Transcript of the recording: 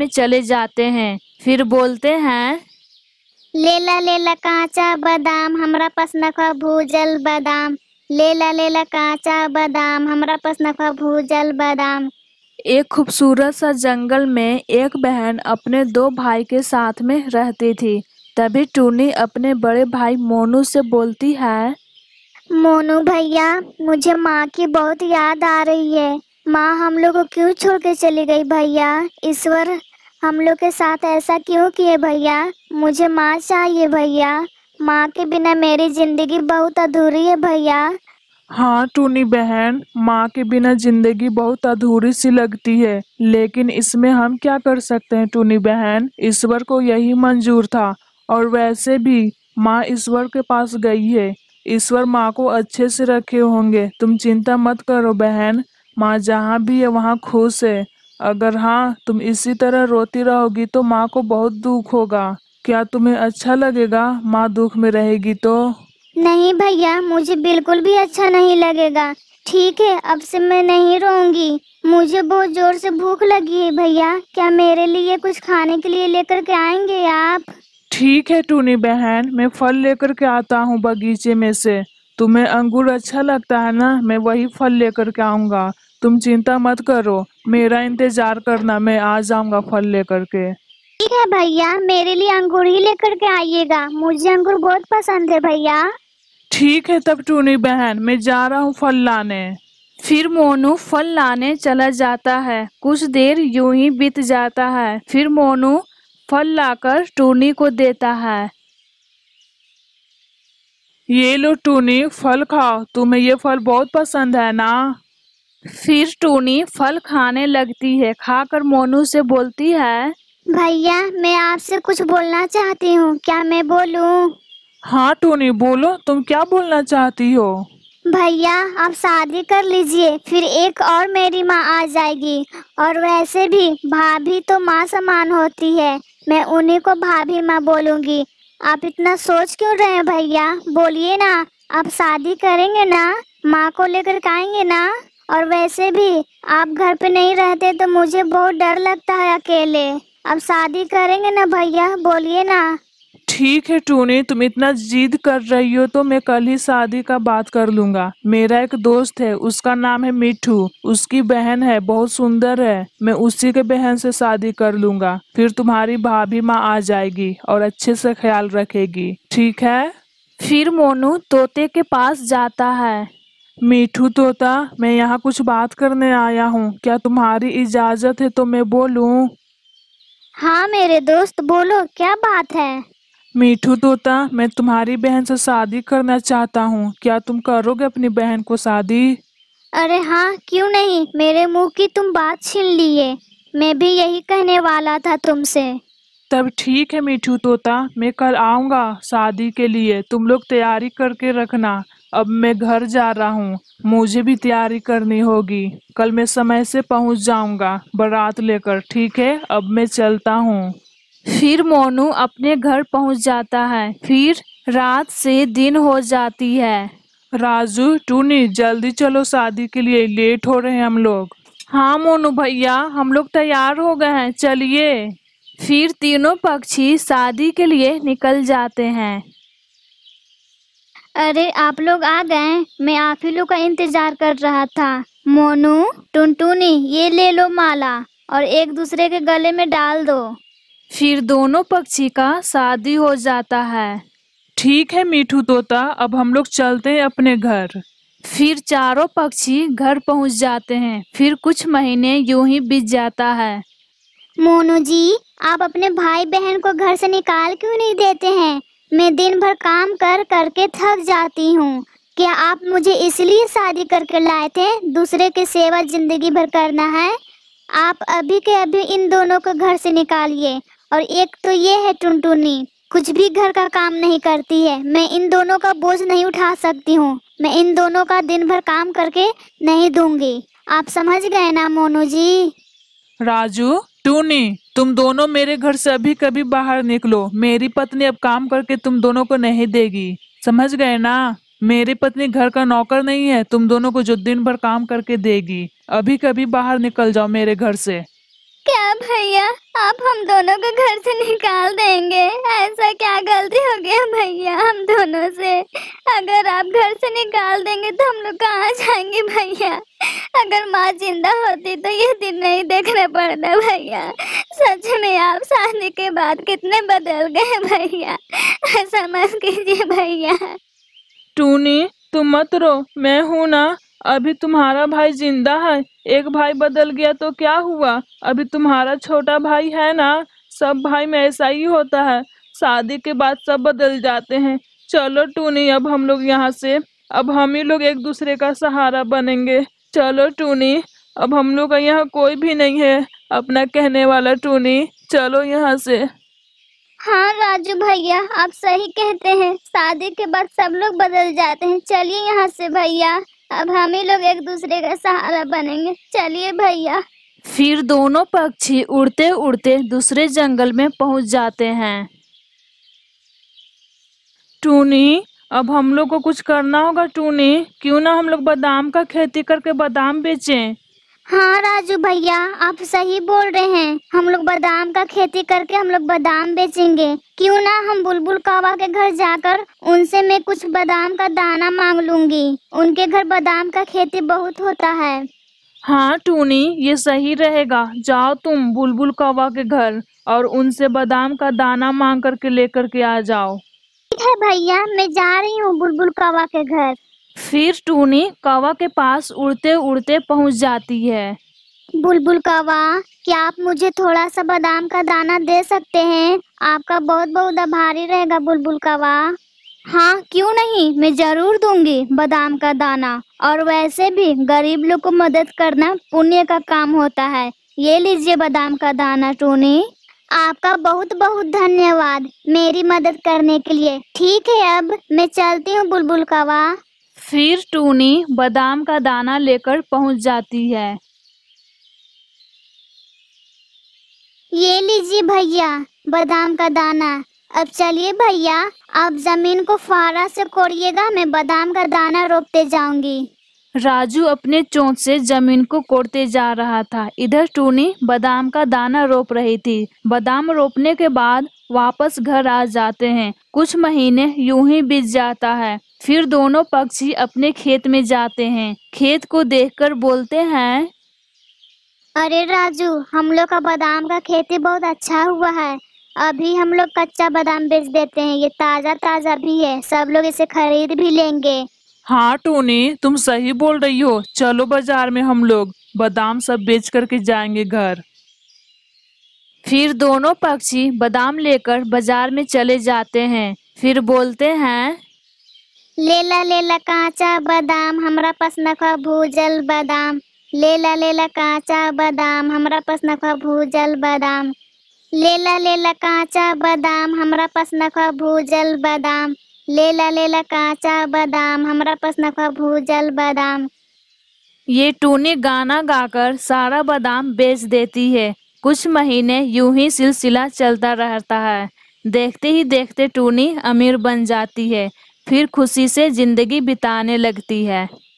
में चले जाते हैं फिर बोलते हैं लेला लेला कांचा बादाम हमरा पास नखा भूजल बादाम लेला लेला कांचा बादाम हमरा पास नखा भूजल बादाम एक खूबसूरत सा जंगल में एक बहन अपने दो भाई के साथ में रहती थी तभी टूनी अपने बड़े भाई मोनू से बोलती है मोनू भैया मुझे माँ की बहुत याद आ रही है माँ हम लोग को क्यों छोड़ के चली गई भैया ईश्वर हम लोग के साथ ऐसा क्यों किए भैया मुझे माँ चाहिए भैया माँ के बिना मेरी जिंदगी बहुत अधूरी है भैया हाँ टूनी बहन माँ के बिना जिंदगी बहुत अधूरी सी लगती है लेकिन इसमें हम क्या कर सकते हैं टूनी बहन ईश्वर को यही मंजूर था और वैसे भी माँ ईश्वर के पास गई है ईश्वर माँ को अच्छे से रखे होंगे तुम चिंता मत करो बहन माँ जहाँ भी है वहाँ खुश है अगर हाँ तुम इसी तरह रोती रहोगी तो माँ को बहुत दुख होगा क्या तुम्हें अच्छा लगेगा माँ दुख में रहेगी तो नहीं भैया मुझे बिल्कुल भी अच्छा नहीं लगेगा ठीक है अब से मैं नहीं रोऊंगी मुझे बहुत जोर से भूख लगी है भैया क्या मेरे लिए कुछ खाने के लिए लेकर के आएंगे आप ठीक है टूनी बहन मैं फल लेकर के आता हूँ बगीचे में से तुम्हें अंगूर अच्छा लगता है ना मैं वही फल लेकर के आऊँगा तुम चिंता मत करो मेरा इंतजार करना मैं आ जाऊंगा फल लेकर के ठीक है भैया मेरे लिए अंगूर ही लेकर के आइएगा मुझे अंगूर बहुत पसंद है भैया ठीक है तब टूनी बहन मैं जा रहा हूँ फल लाने फिर मोनू फल लाने चला जाता है कुछ देर यूं ही बीत जाता है फिर मोनू फल लाकर टूनी को देता है ये लो टूनी फल खाओ तुम्हें ये फल बहुत पसंद है ना फिर टूनी फल खाने लगती है खाकर मोनू से बोलती है भैया मैं आपसे कुछ बोलना चाहती हूँ क्या मैं बोलूँ हाँ टूनी बोलो तुम क्या बोलना चाहती हो भैया आप शादी कर लीजिए फिर एक और मेरी माँ आ जाएगी और वैसे भी भाभी तो माँ समान होती है मैं उन्हीं को भाभी माँ बोलूँगी आप इतना सोच क्यों रहे हैं भैया बोलिए ना आप शादी करेंगे ना माँ को लेकर आएंगे ना और वैसे भी आप घर पे नहीं रहते तो मुझे बहुत डर लगता है अकेले अब शादी करेंगे ना भैया बोलिए ना ठीक है टूनी तुम इतना जिद कर रही हो तो मैं कल ही शादी का बात कर लूंगा मेरा एक दोस्त है उसका नाम है मिठू उसकी बहन है बहुत सुंदर है मैं उसी के बहन से शादी कर लूंगा फिर तुम्हारी भाभी माँ आ जाएगी और अच्छे से ख्याल रखेगी ठीक है फिर मोनू तोते के पास जाता है मीठू तोता मैं यहाँ कुछ बात करने आया हूँ क्या तुम्हारी इजाज़त है तो मैं बोलूँ हाँ मेरे दोस्त बोलो क्या बात है मीठू तोता मैं तुम्हारी बहन से शादी करना चाहता हूँ क्या तुम करोगे अपनी बहन को शादी अरे हाँ क्यों नहीं मेरे मुंह की तुम बात छीन लिए मैं भी यही कहने वाला था तुमसे तब ठीक है मीठू तोता मैं कल आऊँगा शादी के लिए तुम लोग तैयारी करके रखना अब मैं घर जा रहा हूँ मुझे भी तैयारी करनी होगी कल मैं समय से पहुँच जाऊँगा बारात लेकर ठीक है अब मैं चलता हूँ फिर मोनू अपने घर पहुँच जाता है फिर रात से दिन हो जाती है राजू टूनी जल्दी चलो शादी के लिए लेट हो रहे हैं हम लोग हाँ मोनू भैया हम लोग तैयार हो गए हैं चलिए फिर तीनों पक्षी शादी के लिए निकल जाते हैं अरे आप लोग आ गए मैं आप ही लोग का इंतजार कर रहा था मोनू टुनटुनी ये ले लो माला और एक दूसरे के गले में डाल दो फिर दोनों पक्षी का शादी हो जाता है ठीक है मीठू तोता अब हम लोग चलते हैं अपने घर फिर चारों पक्षी घर पहुंच जाते हैं फिर कुछ महीने यूं ही बीत जाता है मोनू जी आप अपने भाई बहन को घर से निकाल क्यों नहीं देते हैं मैं दिन भर काम कर करके थक जाती हूँ क्या आप मुझे इसलिए शादी करके लाए थे दूसरे के सेवा जिंदगी भर करना है आप अभी के अभी इन दोनों को घर से निकालिए और एक तो ये है टुनटुनी कुछ भी घर का काम नहीं करती है मैं इन दोनों का बोझ नहीं उठा सकती हूँ मैं इन दोनों का दिन भर काम करके नहीं दूंगी आप समझ गए ना मोनू जी राजू टूनी तुम दोनों मेरे घर से अभी कभी बाहर निकलो मेरी पत्नी अब काम करके तुम दोनों को नहीं देगी समझ गए ना मेरी पत्नी घर का नौकर नहीं है तुम दोनों को जो दिन भर काम करके देगी अभी कभी बाहर निकल जाओ मेरे घर से क्या भैया आप हम दोनों को घर से निकाल देंगे ऐसा क्या गलती हो गया भैया हम दोनों से अगर आप घर से निकाल देंगे तो हम लोग कहाँ जाएंगे भैया अगर माँ जिंदा होती तो ये दिन नहीं देखना पड़ता भैया सच में आप शादी के बाद कितने बदल गए भैया ऐसा मत कीजिए भैया टूनी तुम मत रो मैं हूँ ना अभी तुम्हारा भाई जिंदा है एक भाई बदल गया तो क्या हुआ अभी तुम्हारा छोटा भाई है ना सब भाई में ऐसा ही होता है शादी के बाद सब बदल जाते हैं चलो टूनी अब हम लोग यहाँ से अब हम ही लोग एक दूसरे का सहारा बनेंगे चलो टूनी अब हम लोग का यहाँ कोई भी नहीं है अपना कहने वाला टूनी चलो यहाँ से हाँ राजू भैया आप सही कहते हैं शादी के बाद सब लोग बदल जाते हैं चलिए यहाँ से भैया अब हम ही लोग एक दूसरे का सहारा बनेंगे चलिए भैया फिर दोनों पक्षी उड़ते उड़ते दूसरे जंगल में पहुंच जाते हैं टूनी अब हम लोग को कुछ करना होगा टूनी क्यों ना हम लोग बादाम का खेती करके बादाम बेचें हाँ राजू भैया आप सही बोल रहे हैं हम लोग बादाम का खेती करके हम लोग बादाम बेचेंगे क्यों ना हम बुलबुल कावा के घर जाकर उनसे मैं कुछ बादाम का दाना मांग लूंगी उनके घर बादाम का खेती बहुत होता है हाँ टूनी ये सही रहेगा जाओ तुम बुलबुल कावा के घर और उनसे बादाम का दाना मांग करके लेकर के आ जाओ ठीक है भैया मैं जा रही हूँ बुलबुल कावा के घर फिर टूनी कौवा के पास उड़ते उड़ते पहुंच जाती है बुलबुल कौवा क्या आप मुझे थोड़ा सा बादाम का दाना दे सकते हैं आपका बहुत बहुत आभारी रहेगा बुलबुल कौवा हाँ क्यों नहीं मैं जरूर दूंगी बादाम का दाना और वैसे भी गरीब लोग को मदद करना पुण्य का काम होता है ये लीजिए बादाम का दाना टूनी आपका बहुत बहुत धन्यवाद मेरी मदद करने के लिए ठीक है अब मैं चलती हूँ बुलबुल कावा फिर टूनी बादाम का दाना लेकर पहुंच जाती है ये लीजिए भैया बादाम का दाना अब चलिए भैया आप जमीन को फारा से कोड़िएगा मैं बादाम का दाना रोपते जाऊंगी राजू अपने चोंच से जमीन को कोड़ते जा रहा था इधर टूनी बादाम का दाना रोप रही थी बादाम रोपने के बाद वापस घर आ जाते हैं कुछ महीने यूं ही बीत जाता है फिर दोनों पक्षी अपने खेत में जाते हैं खेत को देखकर बोलते हैं अरे राजू हम लोग का बादाम का खेती बहुत अच्छा हुआ है अभी हम लोग कच्चा बादाम बेच देते हैं ये ताज़ा ताज़ा भी है सब लोग इसे खरीद भी लेंगे हाँ टोनी तुम सही बोल रही हो चलो बाजार में हम लोग बादाम सब बेच करके जाएंगे घर फिर दोनों पक्षी बादाम लेकर बाजार में चले जाते हैं फिर बोलते हैं लेला लेला काचा बादाम हमरा पास नखा भूजल बादाम लेला लेला काचा बादाम हमरा पास नखा भूजल बादाम लेला लेला काचा बादाम हमरा पास नखा भूजल बादाम लेला लेला काचा बादाम हमरा पास नखा भूजल बादाम ये टूनी गाना गाकर सारा बादाम बेच देती है कुछ महीने यूं ही सिलसिला चलता रहता है देखते ही देखते टूनी अमीर बन जाती है फिर खुशी से जिंदगी बिताने लगती है